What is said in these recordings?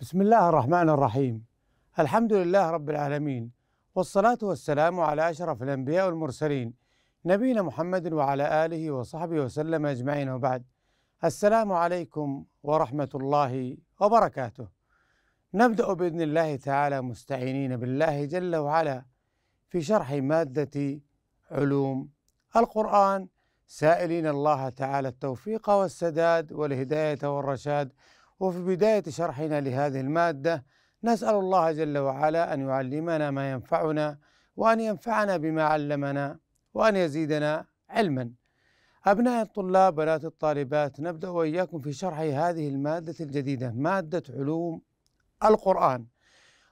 بسم الله الرحمن الرحيم الحمد لله رب العالمين والصلاة والسلام على أشرف الأنبياء والمرسلين نبينا محمد وعلى آله وصحبه وسلم أجمعين وبعد السلام عليكم ورحمة الله وبركاته نبدأ بإذن الله تعالى مستعينين بالله جل وعلا في شرح مادة علوم القرآن سائلين الله تعالى التوفيق والسداد والهداية والرشاد وفي بداية شرحنا لهذه المادة نسأل الله جل وعلا أن يعلمنا ما ينفعنا وأن ينفعنا بما علمنا وأن يزيدنا علما أبناء الطلاب بنات الطالبات نبدأ وإياكم في شرح هذه المادة الجديدة مادة علوم القرآن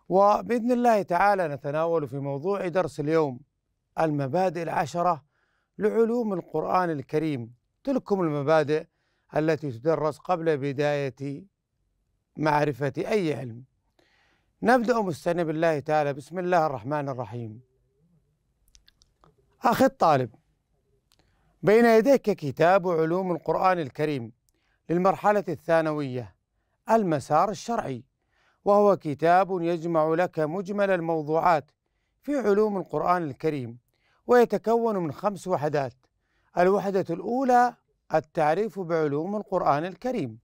وبإذن الله تعالى نتناول في موضوع درس اليوم المبادئ العشرة لعلوم القرآن الكريم تلكم المبادئ التي تدرس قبل بداية معرفة أي علم نبدأ مستنى بالله تعالى بسم الله الرحمن الرحيم أخي الطالب بين يديك كتاب علوم القرآن الكريم للمرحلة الثانوية المسار الشرعي وهو كتاب يجمع لك مجمل الموضوعات في علوم القرآن الكريم ويتكون من خمس وحدات الوحدة الأولى التعريف بعلوم القرآن الكريم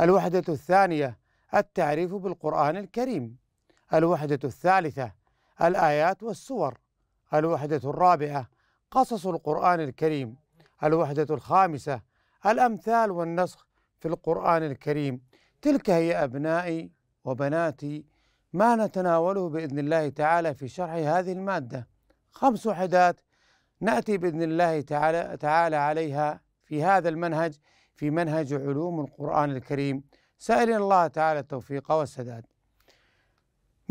الوحدة الثانية التعريف بالقرآن الكريم الوحدة الثالثة الآيات والسور الوحدة الرابعة قصص القرآن الكريم الوحدة الخامسة الأمثال والنسخ في القرآن الكريم تلك هي أبنائي وبناتي ما نتناوله بإذن الله تعالى في شرح هذه المادة خمس وحدات نأتي بإذن الله تعالى, تعالى عليها في هذا المنهج في منهج علوم القرآن الكريم سائلين الله تعالى التوفيق والسداد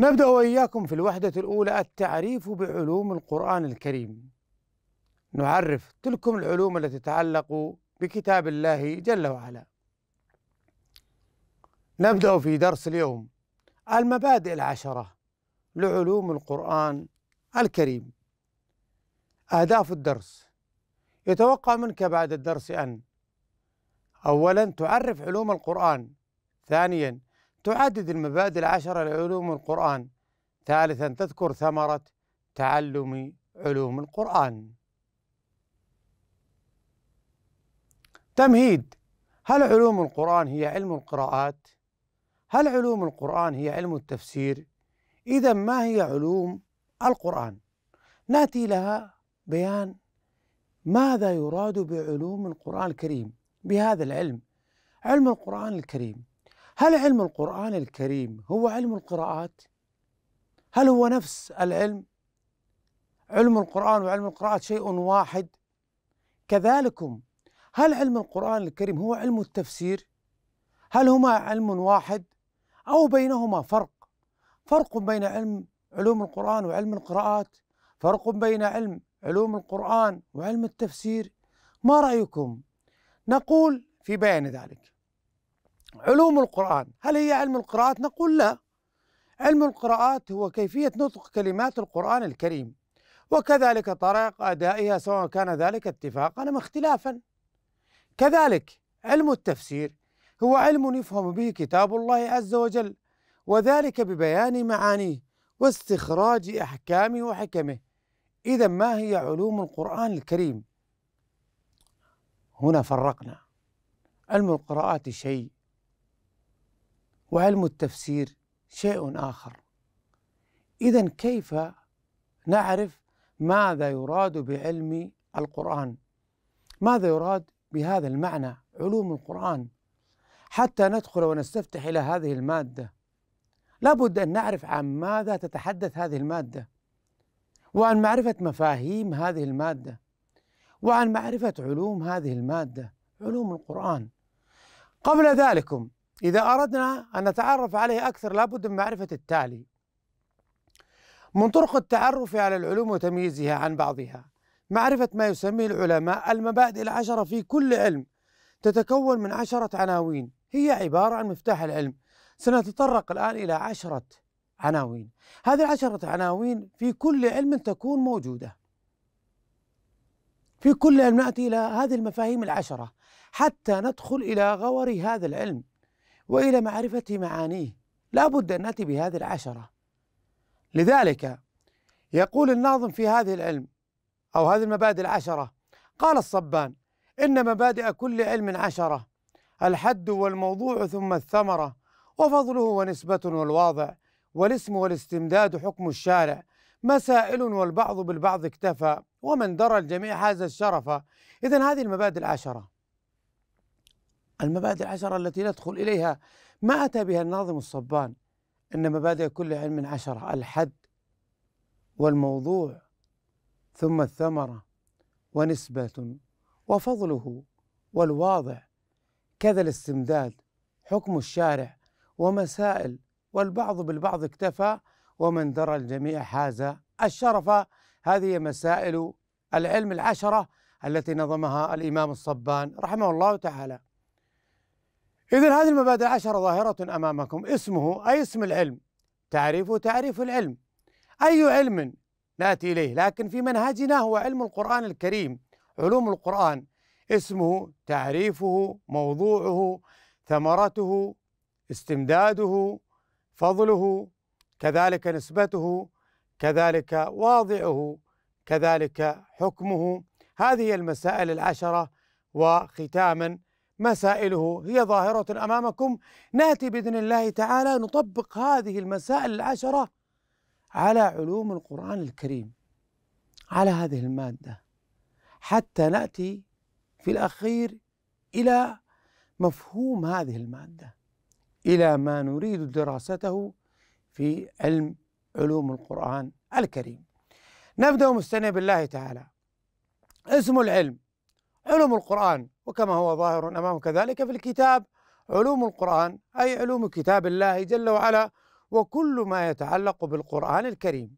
نبدأ وإياكم في الوحدة الأولى التعريف بعلوم القرآن الكريم نعرف تلكم العلوم التي تتعلق بكتاب الله جل وعلا نبدأ في درس اليوم المبادئ العشرة لعلوم القرآن الكريم أهداف الدرس يتوقع منك بعد الدرس أن أولا تعرف علوم القرآن ثانيا تعدد المبادئ العشرة لعلوم القرآن ثالثا تذكر ثمرة تعلم علوم القرآن تمهيد هل علوم القرآن هي علم القراءات؟ هل علوم القرآن هي علم التفسير؟ إذا ما هي علوم القرآن؟ نأتي لها بيان ماذا يراد بعلوم القرآن الكريم؟ بهذا العلم علم القرآن الكريم هل علم القرآن الكريم هو علم القراءات؟ هل هو نفس العلم؟ علم القرآن وعلم القراءات شيء واحد كذلكم هل علم القرآن الكريم هو علم التفسير؟ هل هما علم واحد أو بينهما فرق؟ فرق بين علم علوم القرآن وعلم القراءات فرق بين علم علوم القرآن وعلم التفسير ما رأيكم نقول في بيان ذلك علوم القرآن هل هي علم القراءات؟ نقول لا علم القراءات هو كيفية نطق كلمات القرآن الكريم وكذلك طريق أدائها سواء كان ذلك اتفاقا أم اختلافا كذلك علم التفسير هو علم يفهم به كتاب الله عز وجل وذلك ببيان معانيه واستخراج أحكامه وحكمه إذا ما هي علوم القرآن الكريم؟ هنا فرقنا علم القراءات شيء وعلم التفسير شيء آخر إذا كيف نعرف ماذا يراد بعلم القرآن ماذا يراد بهذا المعنى علوم القرآن حتى ندخل ونستفتح إلى هذه المادة لابد أن نعرف عن ماذا تتحدث هذه المادة وعن معرفة مفاهيم هذه المادة وعن معرفة علوم هذه المادة علوم القرآن قبل ذلكم إذا أردنا أن نتعرف عليه أكثر لابد من معرفة التالي من طرق التعرف على العلوم وتمييزها عن بعضها معرفة ما يسميه العلماء المبادئ العشرة في كل علم تتكون من عشرة عناوين هي عبارة عن مفتاح العلم سنتطرق الآن إلى عشرة عناوين هذه العشرة عناوين في كل علم تكون موجودة في كل أن ناتي الى هذه المفاهيم العشره حتى ندخل الى غور هذا العلم والى معرفه معانيه لا بد ان ناتي بهذه العشره لذلك يقول الناظم في هذه العلم او هذه المبادئ العشره قال الصبان ان مبادئ كل علم عشره الحد والموضوع ثم الثمره وفضله ونسبه والواضع والاسم والاستمداد حكم الشارع مسائل والبعض بالبعض اكتفى ومن درى الجميع هذا الشرف إذا هذه المبادئ العشرة المبادئ العشرة التي ندخل إليها ما أتى بها الناظم الصبان إن مبادئ كل علم عشرة الحد والموضوع ثم الثمرة ونسبة وفضله والواضع كذا الاستمداد حكم الشارع ومسائل والبعض بالبعض اكتفى ومن درى الجميع حاز الشرف هذه مسائل العلم العشرة التي نظمها الإمام الصبان رحمه الله تعالى إذا هذه المبادئ العشرة ظاهرة أمامكم اسمه أي اسم العلم تعريف تعريف العلم أي علم نأتي إليه لكن في منهجنا هو علم القرآن الكريم علوم القرآن اسمه تعريفه موضوعه ثمرته استمداده فضله كذلك نسبته كذلك واضعه كذلك حكمه هذه المسائل العشره وختاما مسائله هي ظاهره امامكم ناتي باذن الله تعالى نطبق هذه المسائل العشره على علوم القران الكريم على هذه الماده حتى ناتي في الاخير الى مفهوم هذه الماده الى ما نريد دراسته في علم علوم القرآن الكريم نبدأ مستنى بالله تعالى اسم العلم علوم القرآن وكما هو ظاهر أمام كذلك في الكتاب علوم القرآن أي علوم كتاب الله جل وعلا وكل ما يتعلق بالقرآن الكريم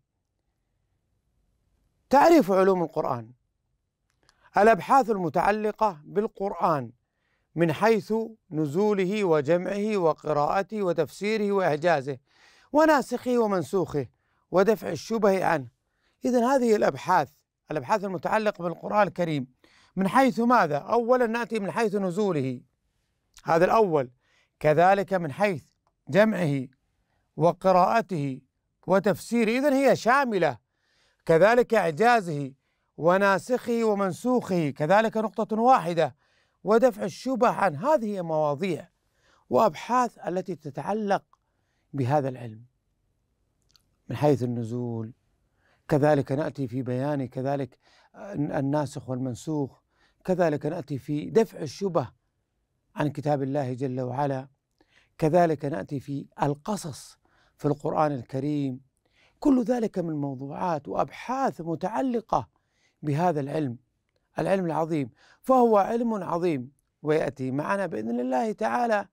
تعريف علوم القرآن الأبحاث المتعلقة بالقرآن من حيث نزوله وجمعه وقراءته وتفسيره وإعجازه وناسخه ومنسوخه ودفع الشبه عنه إذا هذه الأبحاث الأبحاث المتعلقة بالقرآن الكريم من حيث ماذا؟ أولا نأتي من حيث نزوله هذا الأول كذلك من حيث جمعه وقراءته وتفسيره إذا هي شاملة كذلك إعجازه وناسخه ومنسوخه كذلك نقطة واحدة ودفع الشبه عن هذه مواضيع وأبحاث التي تتعلق بهذا العلم من حيث النزول كذلك ناتي في بيان كذلك الناسخ والمنسوخ كذلك ناتي في دفع الشبه عن كتاب الله جل وعلا كذلك ناتي في القصص في القران الكريم كل ذلك من موضوعات وابحاث متعلقه بهذا العلم العلم العظيم فهو علم عظيم وياتي معنا باذن الله تعالى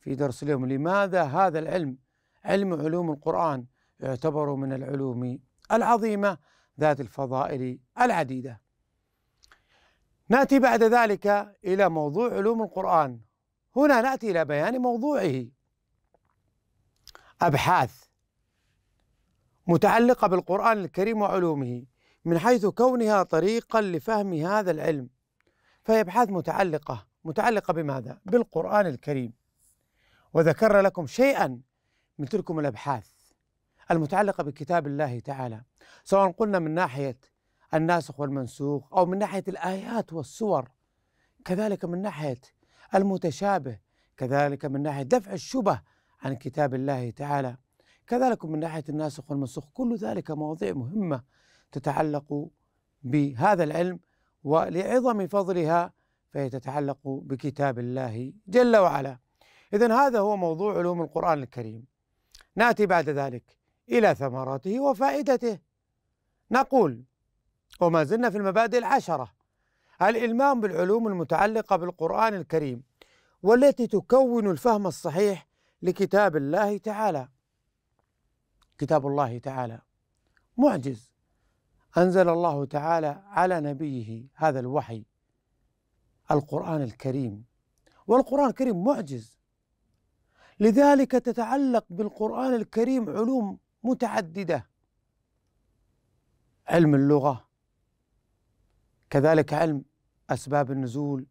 في درس اليوم لماذا هذا العلم علم علوم القرآن يعتبر من العلوم العظيمة ذات الفضائل العديدة. ناتي بعد ذلك إلى موضوع علوم القرآن. هنا ناتي إلى بيان موضوعه. أبحاث متعلقة بالقرآن الكريم وعلومه من حيث كونها طريقا لفهم هذا العلم. فهي أبحاث متعلقة، متعلقة بماذا؟ بالقرآن الكريم. وذكرنا لكم شيئا من تلكم الابحاث المتعلقه بكتاب الله تعالى سواء قلنا من ناحيه الناسخ والمنسوخ او من ناحيه الايات والسور كذلك من ناحيه المتشابه كذلك من ناحيه دفع الشبه عن كتاب الله تعالى كذلك من ناحيه الناسخ والمنسوخ كل ذلك مواضيع مهمه تتعلق بهذا العلم ولعظم فضلها فهي تتعلق بكتاب الله جل وعلا. اذا هذا هو موضوع علوم القران الكريم. ناتي بعد ذلك الى ثمراته وفائدته نقول وما زلنا في المبادئ العشره الالمام بالعلوم المتعلقه بالقران الكريم والتي تكون الفهم الصحيح لكتاب الله تعالى كتاب الله تعالى معجز انزل الله تعالى على نبيه هذا الوحي القران الكريم والقران الكريم معجز لذلك تتعلق بالقرآن الكريم علوم متعددة علم اللغة كذلك علم أسباب النزول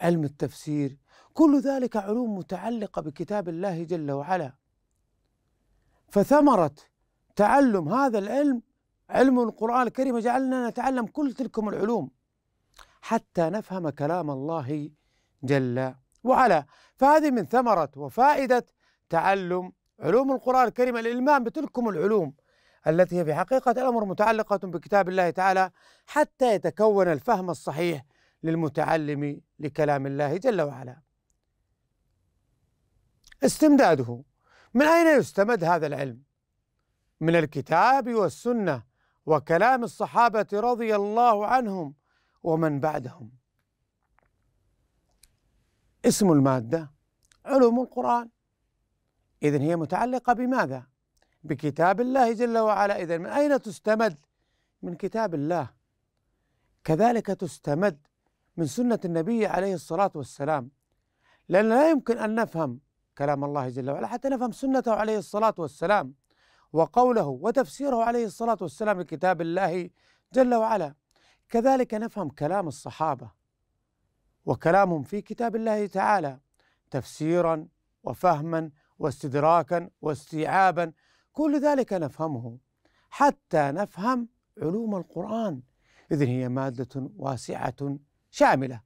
علم التفسير كل ذلك علوم متعلقة بكتاب الله جل وعلا فثمرة تعلم هذا العلم علم القرآن الكريم جعلنا نتعلم كل تلك العلوم حتى نفهم كلام الله جل وعلا وعلا فهذه من ثمرة وفائدة تعلم علوم القرآن الكريم الإلمام بتلكم العلوم التي هي في حقيقة الأمر متعلقة بكتاب الله تعالى حتى يتكون الفهم الصحيح للمتعلم لكلام الله جل وعلا استمداده من أين يستمد هذا العلم؟ من الكتاب والسنة وكلام الصحابة رضي الله عنهم ومن بعدهم اسم المادة علوم القرآن إذن هي متعلقة بماذا؟ بكتاب الله جل وعلا إذن من أين تستمد؟ من كتاب الله كذلك تستمد من سنة النبي عليه الصلاة والسلام لأن لا يمكن أن نفهم كلام الله جل وعلا حتى نفهم سنته عليه الصلاة والسلام وقوله وتفسيره عليه الصلاة والسلام لكتاب الله جل وعلا كذلك نفهم كلام الصحابة وكلام في كتاب الله تعالى تفسيرا وفهما واستدراكا واستيعابا كل ذلك نفهمه حتى نفهم علوم القرآن إذ هي مادة واسعة شاملة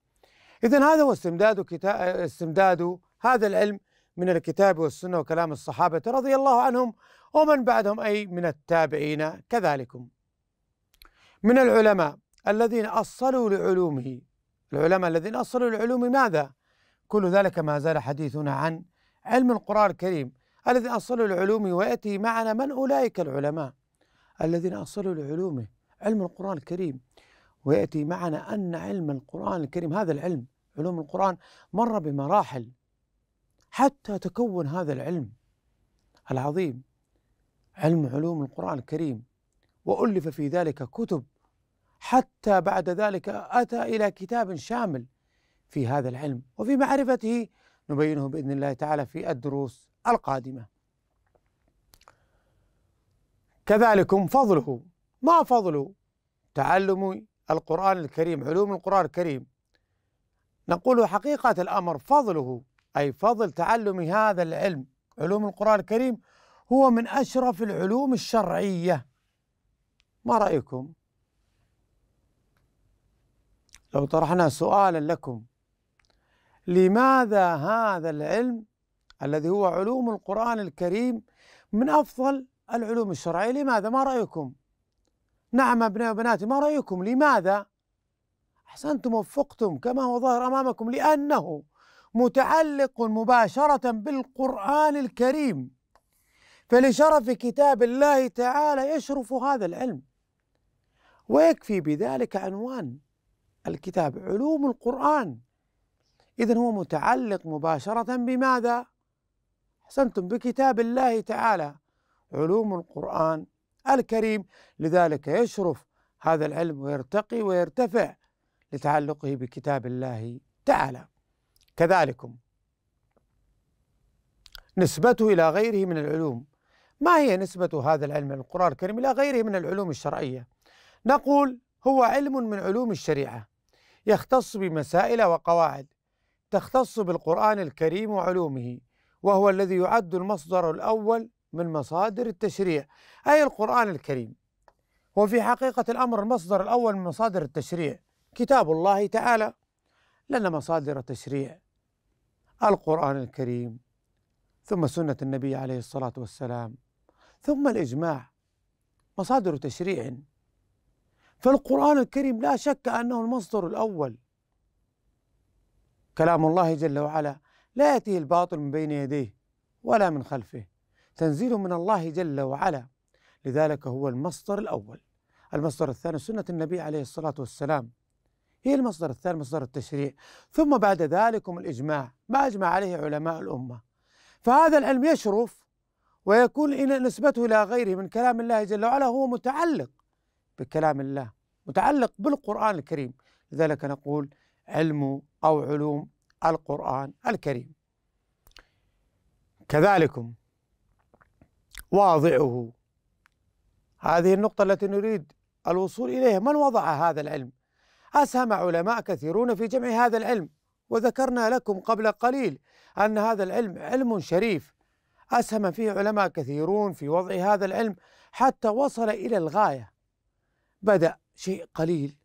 إذا هذا هو استمداد كتاب استمداد هذا العلم من الكتاب والسنة وكلام الصحابة رضي الله عنهم ومن بعدهم أي من التابعين كذلكم من العلماء الذين أصلوا لعلومه العلماء الذين أصلوا العلوم ماذا؟ كل ذلك ما زال حديثنا عن علم القرآن الكريم الذي أصلوا العلوم ويأتي معنا من أولئك العلماء الذين أصلوا العلوم علم القرآن الكريم ويأتي معنا أن علم القرآن الكريم هذا العلم علوم القرآن مر بمراحل حتى تكون هذا العلم العظيم علم علوم القرآن الكريم وألف في ذلك كتب حتى بعد ذلك أتى إلى كتاب شامل في هذا العلم وفي معرفته نبينه بإذن الله تعالى في الدروس القادمة كذلكم فضله ما فضل تعلم القرآن الكريم علوم القرآن الكريم نقول حقيقة الأمر فضله أي فضل تعلم هذا العلم علوم القرآن الكريم هو من أشرف العلوم الشرعية ما رأيكم لو طرحنا سؤالا لكم لماذا هذا العلم الذي هو علوم القرآن الكريم من أفضل العلوم الشرعية لماذا ما رأيكم نعم أبناء وبناتي ما رأيكم لماذا أحسنتم وفقتم كما هو ظاهر أمامكم لأنه متعلق مباشرة بالقرآن الكريم فلشرف كتاب الله تعالى يشرف هذا العلم ويكفي بذلك عنوان الكتاب علوم القرآن إذا هو متعلق مباشرة بماذا؟ أحسنتم بكتاب الله تعالى علوم القرآن الكريم لذلك يشرف هذا العلم ويرتقي ويرتفع لتعلقه بكتاب الله تعالى كذلكم نسبته إلى غيره من العلوم ما هي نسبة هذا العلم القرآن الكريم إلى غيره من العلوم الشرعية نقول هو علم من علوم الشريعة يختص بمسائل وقواعد تختص بالقرآن الكريم وعلومه وهو الذي يعد المصدر الأول من مصادر التشريع أي القرآن الكريم وفي حقيقة الأمر المصدر الأول من مصادر التشريع كتاب الله تعالى لأن مصادر تشريع القرآن الكريم ثم سنة النبي عليه الصلاة والسلام ثم الإجماع مصادر تشريع فالقرآن الكريم لا شك أنه المصدر الأول كلام الله جل وعلا لا يأتيه الباطل من بين يديه ولا من خلفه تنزيل من الله جل وعلا لذلك هو المصدر الأول المصدر الثاني سنة النبي عليه الصلاة والسلام هي المصدر الثاني مصدر التشريع ثم بعد ذلك الإجماع ما أجمع عليه علماء الأمة فهذا العلم يشرف ويكون نسبته إلى غيره من كلام الله جل وعلا هو متعلق بكلام الله متعلق بالقرآن الكريم لذلك نقول علم أو علوم القرآن الكريم كذلكم واضعه هذه النقطة التي نريد الوصول إليها من وضع هذا العلم أسهم علماء كثيرون في جمع هذا العلم وذكرنا لكم قبل قليل أن هذا العلم علم شريف أسهم فيه علماء كثيرون في وضع هذا العلم حتى وصل إلى الغاية بدأ شيء قليل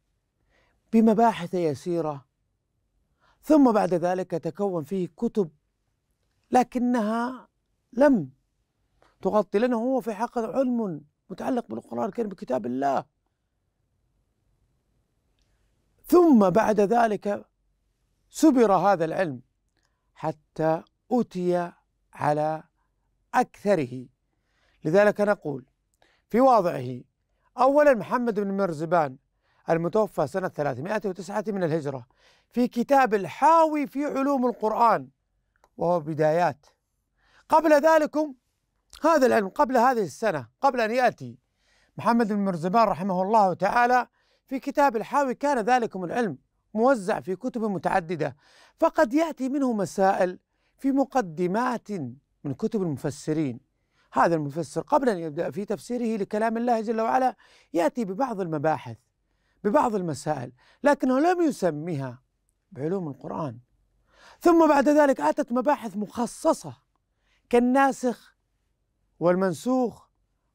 بمباحث يسيرة ثم بعد ذلك تكون فيه كتب لكنها لم تغطي لأنه هو في حق علم متعلق بالقرآن الكريم بكتاب الله ثم بعد ذلك سبر هذا العلم حتى أتي على أكثره لذلك نقول في واضعه أولا محمد بن مرزبان المتوفى سنة 309 من الهجرة في كتاب الحاوي في علوم القرآن وهو بدايات قبل ذلكم هذا العلم قبل هذه السنة قبل أن يأتي محمد بن مرزبان رحمه الله تعالى في كتاب الحاوي كان ذلكم العلم موزع في كتب متعددة فقد يأتي منه مسائل في مقدمات من كتب المفسرين هذا المفسر قبل أن يبدأ في تفسيره لكلام الله جل وعلا يأتي ببعض المباحث ببعض المسائل لكنه لم يسميها بعلوم القرآن ثم بعد ذلك أتت مباحث مخصصة كالناسخ والمنسوخ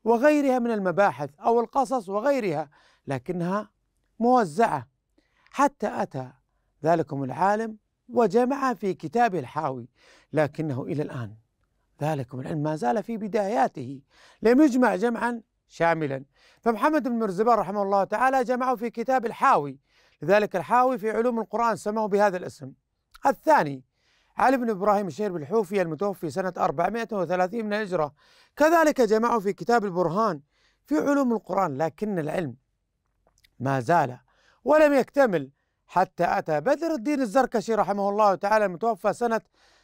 وغيرها من المباحث أو القصص وغيرها لكنها موزعة حتى أتى ذلكم العالم وجمع في كتابه الحاوي لكنه إلى الآن ذلكم العلم ما زال في بداياته لم يجمع جمعا شاملا فمحمد بن مرزبان رحمه الله تعالى جمعه في كتاب الحاوي لذلك الحاوي في علوم القرآن سماه بهذا الاسم الثاني علي بن إبراهيم الشهير بالحوفي المتوفي سنة 430 من الهجرة كذلك جمعه في كتاب البرهان في علوم القرآن لكن العلم ما زال ولم يكتمل حتى أتى بدر الدين الزركشي رحمه الله تعالى المتوفى سنة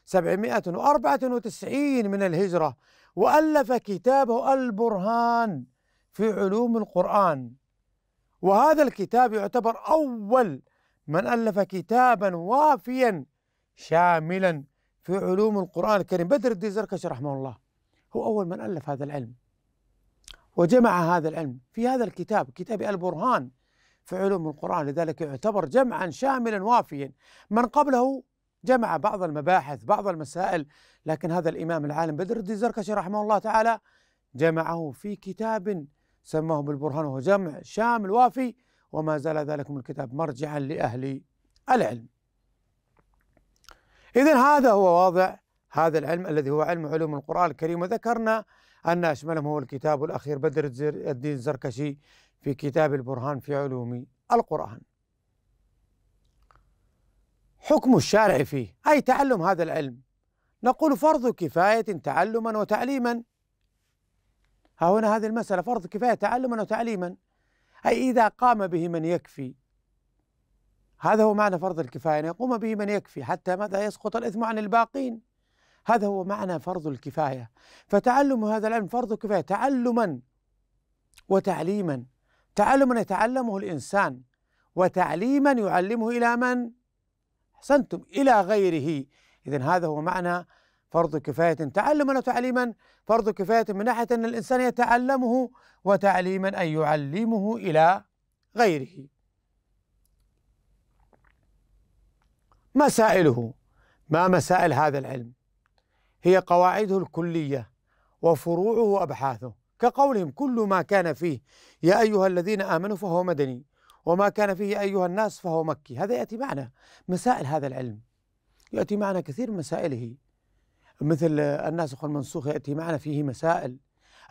794 من الهجرة وألف كتابه البرهان في علوم القرآن وهذا الكتاب يعتبر أول من ألف كتابا وافيا شاملا في علوم القرآن الكريم بدر الدين زركش رحمه الله هو أول من ألف هذا العلم وجمع هذا العلم في هذا الكتاب كتاب البرهان في علوم القرآن لذلك يعتبر جمعا شاملا وافيا من قبله جمع بعض المباحث بعض المسائل لكن هذا الإمام العالم بدر الدين زركشي رحمه الله تعالى جمعه في كتاب سماه بالبرهان وهو جمع شامل وافي وما زال ذلك من الكتاب مرجعا لأهل العلم إذا هذا هو واضع هذا العلم الذي هو علم علوم القرآن الكريم وذكرنا أن أشملهم هو الكتاب الأخير بدر الدين الزركشي في كتاب البرهان في علوم القرآن حكم الشارع فيه أي تعلم هذا العلم نقول فرض كفاية تعلما وتعليما ها هنا هذه المسألة فرض كفاية تعلما وتعليما أي إذا قام به من يكفي هذا هو معنى فرض الكفاية أن يقوم به من يكفي حتى ماذا يسقط الإثم عن الباقين هذا هو معنى فرض الكفاية فتعلم هذا العلم فرض كفاية تعلما وتعليما تعلما يتعلمه الإنسان وتعليما يعلمه إلى من؟ أحسنتم إلى غيره إذا هذا هو معنى فرض كفاية تعلما وتعليما فرض كفاية من ناحية أن الإنسان يتعلمه وتعليما أن يعلمه إلى غيره مسائله ما مسائل هذا العلم هي قواعده الكلية وفروعه وأبحاثه كقولهم كل ما كان فيه يا أيها الذين آمنوا فهو مدني وما كان فيه أيها الناس فهو مكي هذا يأتي معنا مسائل هذا العلم يأتي معنا كثير من مسائله مثل الناسخ والمنسوخ يأتي معنا فيه مسائل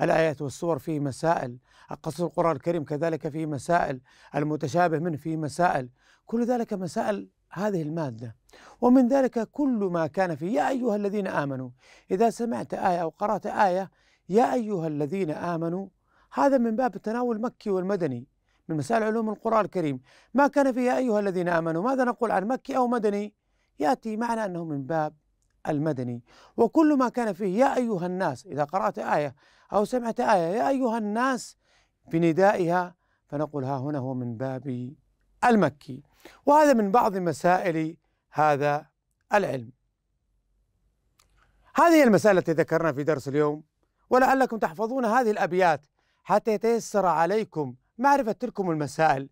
الآيات والسور فيه مسائل قصص القرآن الكريم كذلك فيه مسائل المتشابه منه فيه مسائل كل ذلك مسائل هذه المادة ومن ذلك كل ما كان فيه يا أيها الذين آمنوا إذا سمعت آية أو قرأت آية يا أيها الذين آمنوا هذا من باب التناول المكي والمدني من مسائل علوم القرآن الكريم ما كان فيها أيها الذين آمنوا ماذا نقول عن مكي أو مدني يأتي معنى أنه من باب المدني وكل ما كان فيه يا أيها الناس إذا قرأت آية أو سمعت آية يا أيها الناس بندائها فنقول ها هنا هو من باب المكي وهذا من بعض مسائل هذا العلم هذه المسألة التي ذكرنا في درس اليوم ولعلكم تحفظون هذه الأبيات حتى يتيسر عليكم معرفة تلكم المسائل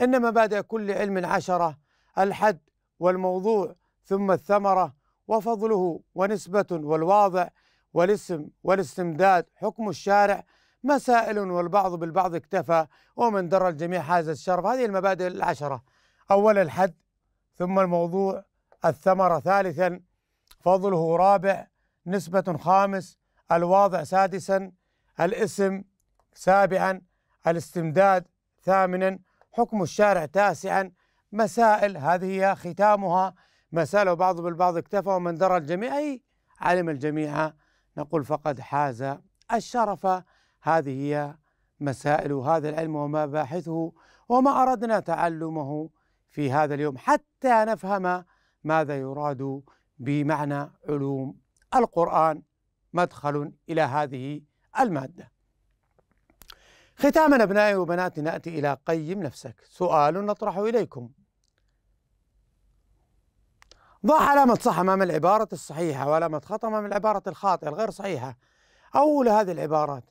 إن مبادئ كل علم عشرة الحد والموضوع ثم الثمرة وفضله ونسبة والواضع والاسم والاستمداد حكم الشارع مسائل والبعض بالبعض اكتفى ومن در الجميع حاز الشرف هذه المبادئ العشرة أولا الحد ثم الموضوع الثمرة ثالثا فضله رابع نسبة خامس الواضع سادسا الاسم سابعا الاستمداد ثامنا حكم الشارع تاسعا مسائل هذه هي ختامها مسألة وبعض بالبعض اكتفى ومن درى الجميع أي علم الجميع نقول فقد حاز الشرف هذه هي مسائل هذا العلم وما باحثه وما أردنا تعلمه في هذا اليوم حتى نفهم ماذا يراد بمعنى علوم القرآن مدخل إلى هذه المادة ختاما أبنائي وبناتي نأتي إلى قيم نفسك سؤال نطرحه إليكم ضع علامة صح أمام العبارة الصحيحة وعلامة خطأ أمام العبارة الخاطئة الغير صحيحة أول هذه العبارات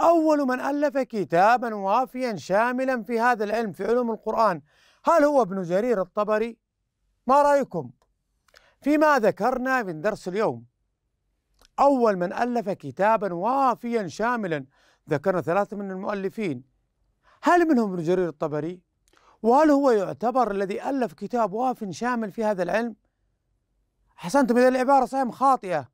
أول من ألف كتابا وافيا شاملا في هذا العلم في علوم القرآن هل هو ابن جرير الطبري؟ ما رأيكم؟ فيما ذكرنا من درس اليوم أول من ألف كتابا وافيا شاملا ذكرنا ثلاثة من المؤلفين هل منهم ابن جرير الطبري؟ وهل هو يعتبر الذي ألف كتاب واف شامل في هذا العلم؟ حسنتم إذا العبارة صحيح خاطئة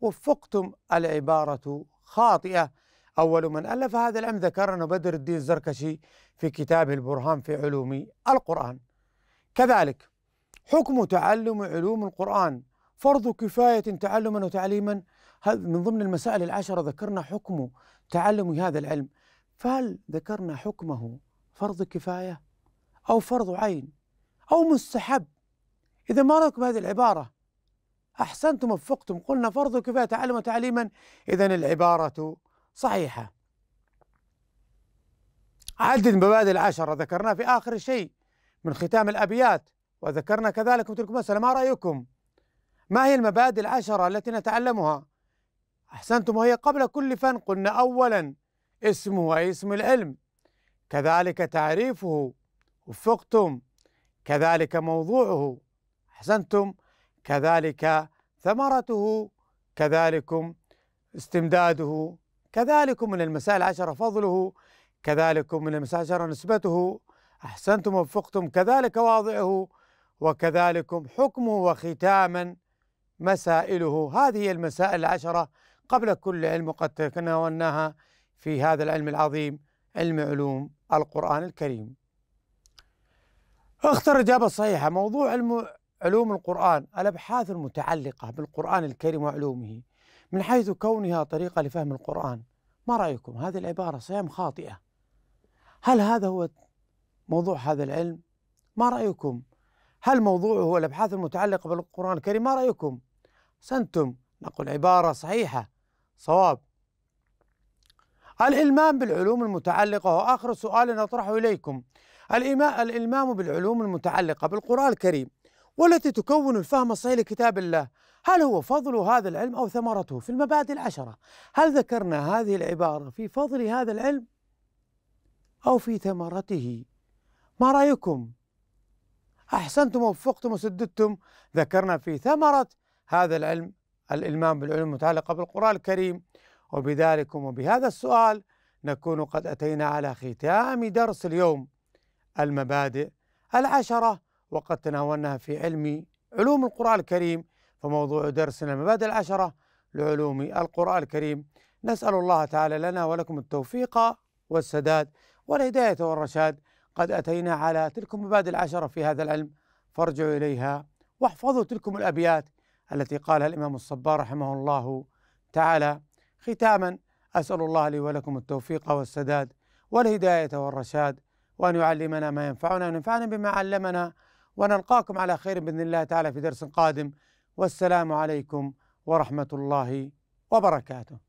وفقتم العبارة خاطئة أول من ألف هذا العلم ذكرنا بدر الدين الزركشي في كتابه البرهان في علوم القرآن كذلك حكم تعلم علوم القرآن فرض كفاية تعلما وتعليما هذا من ضمن المسائل العشرة ذكرنا حكم تعلم هذا العلم فهل ذكرنا حكمه فرض كفاية أو فرض عين أو مستحب إذا ما رأيكم بهذه العبارة أحسنتم وفقتم قلنا فرض كفاية تعلم تعليما إذا العبارة صحيحة عدد مبادئ العشرة ذكرناها في آخر شيء من ختام الأبيات وذكرنا كذلك تلك المسألة ما رأيكم ما هي المبادئ العشرة التي نتعلمها أحسنتم وهي قبل كل فن قلنا أولا اسمه أي اسم العلم كذلك تعريفه وفقتم كذلك موضوعه أحسنتم كذلك ثمرته كذلكم استمداده كذلكم من المسائل العشرة فضله كذلكم من المسائل العشرة نسبته أحسنتم وفقتم كذلك واضعه وكذلكم حكمه وختاما مسائله هذه المسائل العشرة قبل كل علم وقد تناولناها في هذا العلم العظيم علم علوم القرآن الكريم اختر إجابة صحيحة موضوع علم علوم القرآن الأبحاث المتعلقة بالقرآن الكريم وعلومه من حيث كونها طريقة لفهم القرآن ما رأيكم هذه العبارة صيام خاطئة هل هذا هو موضوع هذا العلم ما رأيكم هل موضوعه هو الأبحاث المتعلقة بالقرآن الكريم ما رأيكم سنتم نقول عبارة صحيحة صواب الإلمام بالعلوم المتعلقة هو آخر سؤال نطرحه إليكم الإلمام بالعلوم المتعلقة بالقرآن الكريم والتي تكون الفهم الصحيح لكتاب الله هل هو فضل هذا العلم أو ثمرته في المبادئ العشرة هل ذكرنا هذه العبارة في فضل هذا العلم أو في ثمرته ما رأيكم أحسنتم ووفقتم وسددتم ذكرنا في ثمرة هذا العلم الإلمام بالعلوم المتعلقة بالقرآن الكريم وبذلك وبهذا السؤال نكون قد أتينا على ختام درس اليوم المبادئ العشرة وقد تناولناها في علم علوم القرآن الكريم فموضوع درسنا المبادئ العشرة لعلوم القرآن الكريم نسأل الله تعالى لنا ولكم التوفيق والسداد والهداية والرشاد قد أتينا على تلك المبادئ العشرة في هذا العلم فارجعوا إليها واحفظوا تلكم الأبيات التي قالها الإمام الصبار رحمه الله تعالى ختاما أسأل الله لي ولكم التوفيق والسداد والهداية والرشاد وأن يعلمنا ما ينفعنا وينفعنا بما علمنا ونلقاكم على خير بإذن الله تعالى في درس قادم والسلام عليكم ورحمة الله وبركاته